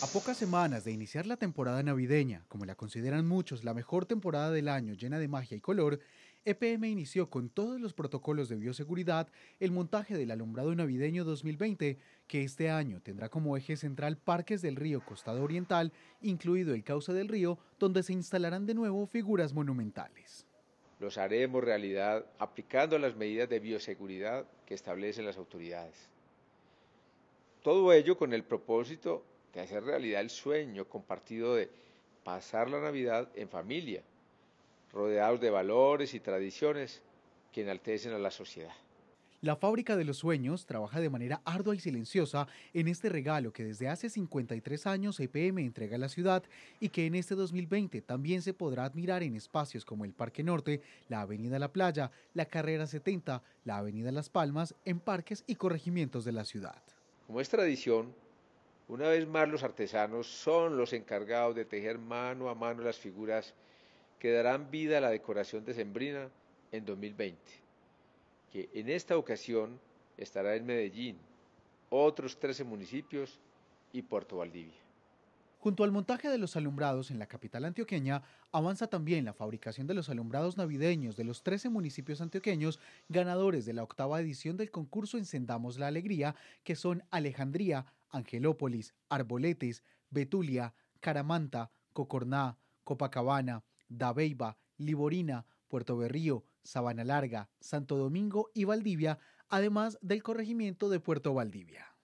A pocas semanas de iniciar la temporada navideña, como la consideran muchos la mejor temporada del año llena de magia y color, EPM inició con todos los protocolos de bioseguridad el montaje del alumbrado navideño 2020, que este año tendrá como eje central parques del río Costado Oriental, incluido el cauce del río, donde se instalarán de nuevo figuras monumentales. Los haremos realidad aplicando las medidas de bioseguridad que establecen las autoridades. Todo ello con el propósito de hacer realidad el sueño compartido de pasar la Navidad en familia, rodeados de valores y tradiciones que enaltecen a la sociedad. La fábrica de los sueños trabaja de manera ardua y silenciosa en este regalo que desde hace 53 años EPM entrega a la ciudad y que en este 2020 también se podrá admirar en espacios como el Parque Norte, la Avenida La Playa, la Carrera 70, la Avenida Las Palmas, en parques y corregimientos de la ciudad. Como es tradición, una vez más, los artesanos son los encargados de tejer mano a mano las figuras que darán vida a la decoración de Sembrina en 2020, que en esta ocasión estará en Medellín, otros 13 municipios y Puerto Valdivia. Junto al montaje de los alumbrados en la capital antioqueña, avanza también la fabricación de los alumbrados navideños de los 13 municipios antioqueños ganadores de la octava edición del concurso Encendamos la Alegría, que son Alejandría, Angelópolis, Arboletes, Betulia, Caramanta, Cocorná, Copacabana, Dabeiba, Liborina, Puerto Berrío, Sabana Larga, Santo Domingo y Valdivia, además del corregimiento de Puerto Valdivia.